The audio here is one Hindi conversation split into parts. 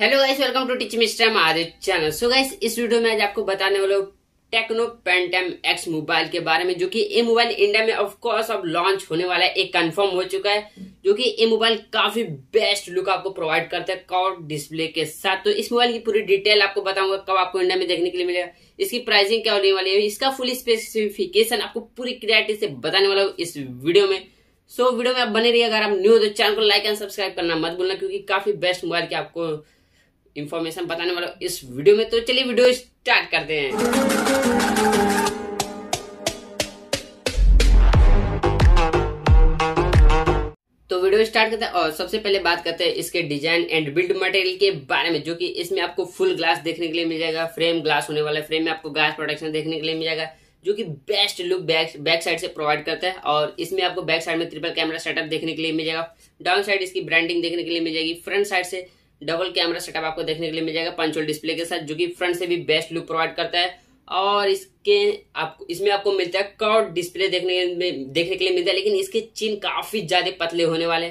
hello guys welcome to teach mister Mahadev channel so guys इस वीडियो में आज आपको बताने वाले टेक्नो पेंटम एक्स मोबाइल के बारे में जो कि ये मोबाइल इंडिया में ऑफ कोर्स अब लॉन्च होने वाला है एक कंफर्म हो चुका है जो कि ये मोबाइल काफी बेस्ट लुक आपको प्रोवाइड करता है कॉर्ड डिस्प्ले के साथ तो इस मोबाइल की पूरी डिटेल आपको बताऊंगा कब आपको इंडिया में देखने के लिए मिलेगा इसकी प्राइसिंग क्या होने वाली है इसका फुल स्पेसिफिकेशन आपको पूरी क्लियरिटी से बताने वाला हूँ इस वीडियो में सो so, वीडियो में आप बने रहिए अगर आप न्यू हो तो चैनल को लाइक एंड सब्सक्राइब करना मत भूलना क्योंकि काफी बेस्ट मोबाइल की आपको इन्फॉर्मेशन बताने वाला इस वीडियो में तो चलिए वीडियो स्टार्ट करते हैं तो वीडियो स्टार्ट करते हैं और सबसे पहले बात करते हैं इसके डिजाइन एंड बिल्ड मटेरियल के बारे में जो कि इसमें आपको फुल ग्लास देखने के लिए मिल जाएगा फ्रेम ग्लास होने वाला है फ्रेम में आपको ग्लास प्रोटेक्शन देखने के लिए मिल जाएगा जो कि best look back back side से प्रोवाइड करता है और इसमें आपको बैक साइड में ट्रिपल कैमरा सेटअप देखने के लिए मिल जाएगा डाउन साइड इसकी ब्रांडिंग देखने के लिए मिल जाएगी फ्रंट साइड से डबल कैमरा सेटअप आपको देखने के लिए मिल जाएगा पंचोल डिस्प्ले के साथ जो कि फ्रंट से भी बेस्ट लुक प्रोवाइड करता है और इसके आपको इसमें आपको मिलता है कर्ड डिस्प्ले देखने देखने के लिए मिलता है लेकिन इसके चिन काफ़ी ज़्यादा पतले होने वाले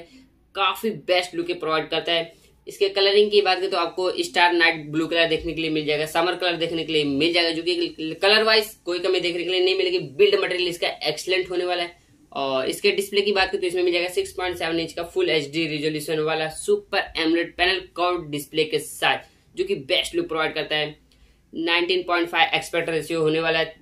काफ़ी बेस्ट लुक प्रोवाइड करता है इसके कलरिंग की बात करें तो आपको स्टार नाइट ब्लू कलर देखने के लिए मिल जाएगा समर कलर देखने के लिए मिल जाएगा जो कि कलर वाइज कोई कमी देखने के लिए नहीं मिलेगी बिल्ड मटेरियल इसका एक्सलेंट होने वाला है और इसके डिस्प्ले की बात करें तो इसमें मिल जाएगा 6.7 इंच का फुल एच रिजोल्यूशन वाला super AMOLED panel curve display के साथ जो कि बेस्ट लुक प्रोवाइड करता है 19.5 पॉइंट एक्सपर्ट रेशियो होने वाला है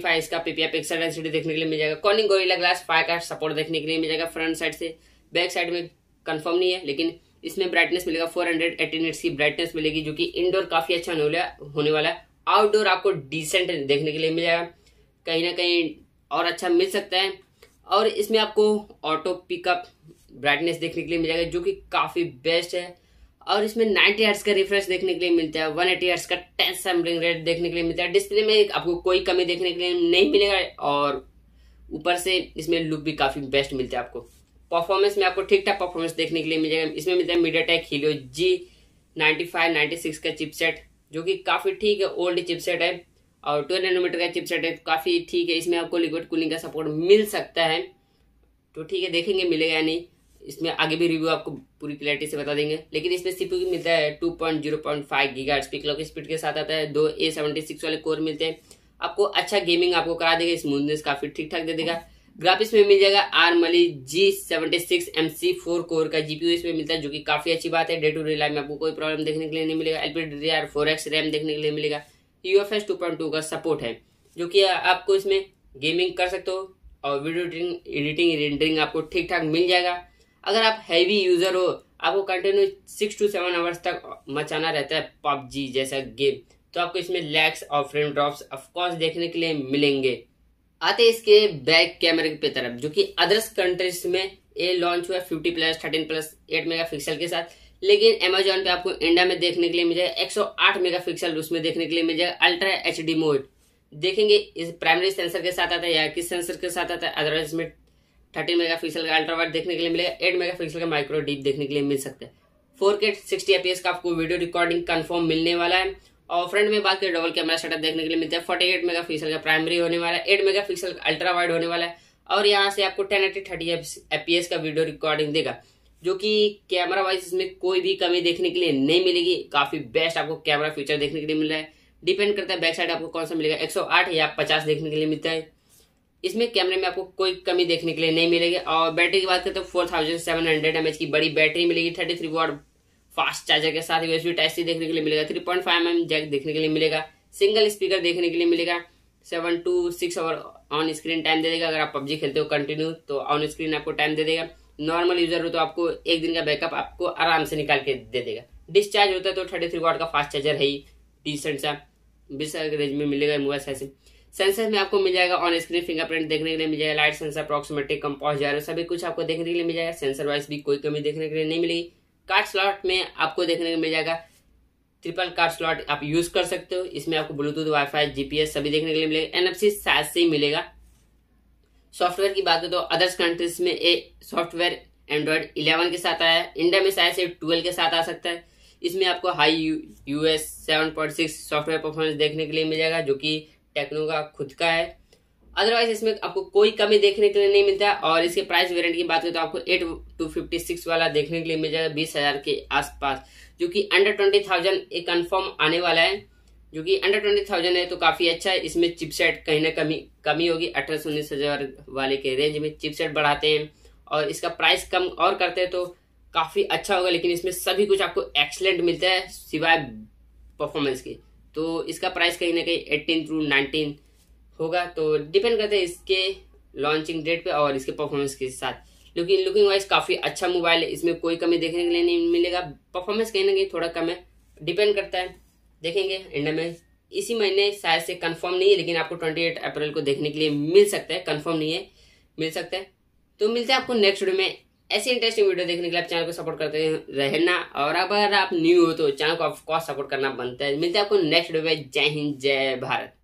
फाइव इसका पीपीआई पिक्सल डेंसिटी देखने के लिए मिल जाएगा कॉनिंग गोरिल्ला ग्लास फाइव का सपोर्ट देखने के लिए मिल जाएगा फ्रंट साइड से बैक साइड में कन्फर्म नहीं है लेकिन इसमें ब्राइटनेस मिलेगा फोर हंड्रेड की ब्राइटनेस मिलेगी जो कि इंडोर काफी अच्छा होने वाला है आउटडोर आपको डिसेंट देखने के लिए मिल जाएगा कहीं ना कहीं और अच्छा मिल सकता है और इसमें आपको ऑटो पिकअप ब्राइटनेस देखने के लिए मिल जाएगा जो कि काफ़ी बेस्ट है और इसमें 90 हर्ट्ज का रिफ्रेश देखने के लिए मिलता है 180 एटी का टेन सैम्पलिंग रेट देखने के लिए मिलता है डिस्प्ले में आपको कोई कमी देखने के लिए नहीं मिलेगा और ऊपर से इसमें लुक भी काफ़ी बेस्ट मिलता है आपको परफॉर्मेंस में आपको ठीक ठाक परफॉर्मेंस देखने के लिए मिल जाएगा इसमें मिलता है MediaTek Helio G ninety five ninety six का चिपसेट जो कि काफ़ी ठीक है ओल्ड चिपसेट है और ट्वेल्व नैनोमीटर का चिपसेट है काफ़ी ठीक है इसमें आपको लिक्विड कूलिंग का सपोर्ट मिल सकता है तो ठीक है देखेंगे मिलेगा या नहीं इसमें आगे भी रिव्यू आपको पूरी क्लैरिटी से बता देंगे लेकिन इसमें सीपीयू मिलता है two point zero point five giga clock speed के साथ आता है दो ए सेवेंटी सिक्स वाले कोर मिलते हैं आपको अच्छा गेमिंग आपको करा देगा स्मूथनेस काफी ठीक ठाक दे देगा ग्राफिक्स में मिल जाएगा ARM Mali G seventy six M C four core का जीपीयू इसमें मिलता है जो कि काफी अच्छी बात है डे टू डे लाइफ में आपको कोई प्रॉब्लम देखने के लिए नहीं मिलेगा LPD D R four X RAM देखने के लिए मिलेगा UFS F two point two का सपोर्ट है जो कि आपको इसमें गेमिंग कर सकते हो और वीडियो एडिटिंग एडिटिंग रेंडरिंग आपको ठीक ठाक मिल जाएगा अगर आप हैवी यूज़र हो आपको continue six to seven hours तक मचाना रहता है पबजी जैसा गेम तो आपको इसमें लैक्स और फ्रेम ड्रॉप्स ऑफकोर्स देखने के लिए मिलेंगे आते इसके बैक कैमरे की तरफ जो कि अदर्स कंट्रीज में ये लॉन्च हुआ fifty plus thirteen plus eight mega के साथ लेकिन अमेजोन पे आपको इंडिया में देखने के लिए मिल जाएगा मेगा मेगापिक्सल उसमें देखने के लिए मिल जाएगा अल्ट्रा एच डी मोड देखेंगे इस प्राइमरी सेंसर के साथ आता है या किस सेंसर के साथ आता है अदरवाइज में थर्टी मेगा पिक्सल का अल्ट्रा वाइड देखने के लिए मिलेगा एट मेगा पिक्सल का माइक्रो डीप देखने के लिए मिल सकता है फोर के सिक्सटी एपीएस का आपको वीडियो रिकॉर्डिंग कन्फर्म मिलने वाला है और फ्रंट में बात करें डबल कैमरा सेटअप देखने के लिए मिलता है फोर्टी एट मेगा पिक्सल का प्राइमरी होने वाला है एट मेगा पिक्सल का अल्ट्रा वाइड होने वाला है और यहाँ से आपको टेन एटी थर्टी एपीएस का वीडियो रिकॉर्डिंग देगा जो कि कैमरा वाइज इसमें कोई भी कमी देखने के लिए नहीं मिलेगी काफी बेस्ट आपको कैमरा फीचर देखने के लिए मिल रहा है डिपेंड करता है बैक साइड आपको कौन सा मिलेगा 108 या 50 देखने के लिए मिलता है इसमें कैमरे में आपको कोई कमी देखने के लिए नहीं मिलेगी और बैटरी की बात करें तो four thousand seven hundred M H की बड़ी बैटरी मिलेगी thirty three watt fast charger के साथ यूएसबी टाइप सी देखने के लिए मिलेगा three point five M jack देखने के लिए मिलेगा सिंगल स्पीकर देखने के लिए मिलेगा seven to six hour on screen time दे देगा अगर आप पबजी खेलते हो कंटिन्यू तो ऑन स्क्रीन आपको टाइम दे देगा नॉर्मल यूजर हो तो आपको एक दिन का बैकअप आपको आराम से निकाल के दे देगा डिस्चार्ज होता है तो थर्टी थ्री का फास्ट चार्जर है ही डिसेंट सा बीस रेंज में मिलेगा मोबाइल साइज सेंसर में आपको मिल जाएगा ऑन स्क्रीन फिंगरप्रिंट देखने के लिए मिल जाएगा लाइट सेंसर अप्रॉक्सीमेटिक कंपाउस सभी कुछ आपको देखने के लिए मिल जाएगा सेंसर वाइज भी कोई कमी देखने के लिए नहीं मिलेगी कार्ड स्लॉट में आपको देखने को मिल जाएगा ट्रिपल कार्ड स्लॉट आप यूज कर सकते हो इसमें आपको ब्लूटूथ वाईफाई जीपीएस सभी देखने के लिए मिलेगा एनएफसी साथ से ही मिलेगा सॉफ्टवेयर की बात है तो अदर्स कंट्रीज में ये सॉफ्टवेयर एंड्रॉयड इलेवन के साथ आया है इंडिया में शायद से ट्वेल्व के साथ आ सकता है इसमें आपको Hi U S seven point six software performance देखने के लिए मिल जाएगा जो कि टेक्नो का खुद का है अदरवाइज इसमें आपको कोई कमी देखने के लिए नहीं मिलता और इसके प्राइस वेरिएंट की बात करें तो आपको एट टू फिफ्टी सिक्स वाला देखने के लिए मिल जाएगा बीस हजार के आसपास जो कि अंडर ट्वेंटी थाउजेंड एक कन्फर्म आने वाला है जो कि अंडर ट्वेंटी थाउजेंड है तो काफी अच्छा है इसमें चिपसेट कहीं ना कमी कमी होगी अठारह से उन्नीस हजार वाले के रेंज में चिपसेट बढ़ाते हैं और इसका प्राइस कम और करते हैं तो काफी अच्छा होगा लेकिन इसमें सभी कुछ आपको एक्सलेंट मिलता है सिवाय परफॉर्मेंस के तो इसका प्राइस कहीं ना कहीं एट्टीन टू नाइनटीन होगा तो डिपेंड करते हैं इसके लॉन्चिंग डेट पे और इसके परफॉर्मेंस के साथ लेकिन लुकिंग वाइज काफी अच्छा मोबाइल है इसमें कोई कमी देखने के लिए नहीं मिलेगा परफॉर्मेंस कहीं ना कहीं थोड़ा कम है डिपेंड करता है देखेंगे इंडिया में इसी महीने शायद से कंफर्म नहीं है लेकिन आपको ट्वेंटी एट अप्रैल को देखने के लिए मिल सकता है कंफर्म नहीं है मिल सकता है तो मिलते हैं आपको नेक्स्ट वीडियो में ऐसे इंटरेस्टिंग वीडियो देखने के लिए आप चैनल को सपोर्ट करते रहना और अगर आप न्यू हो तो चैनल को ऑफकोर्स सपोर्ट करना बनता है मिलते हैं आपको नेक्स्ट वीडियो में जय हिंद जय भारत